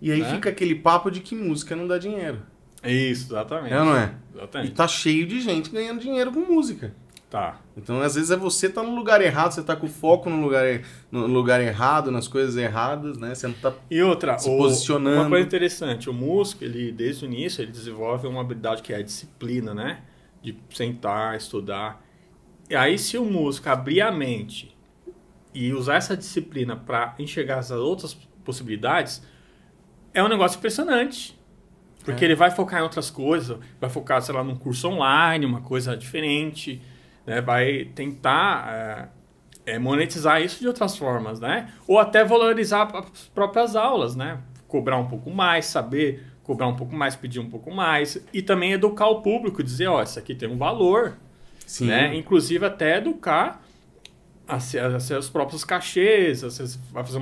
E aí né? fica aquele papo de que música não dá dinheiro. Isso, exatamente. É, não é? Exatamente. E tá cheio de gente ganhando dinheiro com música. Tá. Então, às vezes, é você tá no lugar errado, você tá com foco no lugar, no lugar errado, nas coisas erradas, né? Você não tá e outra, se o, posicionando. Uma coisa interessante, o músico, ele, desde o início, ele desenvolve uma habilidade que é a disciplina, né? De sentar, estudar. E aí, se o músico abrir a mente e usar essa disciplina para enxergar as outras possibilidades, é um negócio impressionante. Porque é. ele vai focar em outras coisas, vai focar, sei lá, num curso online, uma coisa diferente, né? vai tentar é, monetizar isso de outras formas, né? Ou até valorizar as próprias aulas, né? Cobrar um pouco mais, saber cobrar um pouco mais, pedir um pouco mais, e também educar o público, dizer, ó, oh, isso aqui tem um valor, Sim. né? Inclusive até educar a, a, a seus próprios cachês, você vai fazer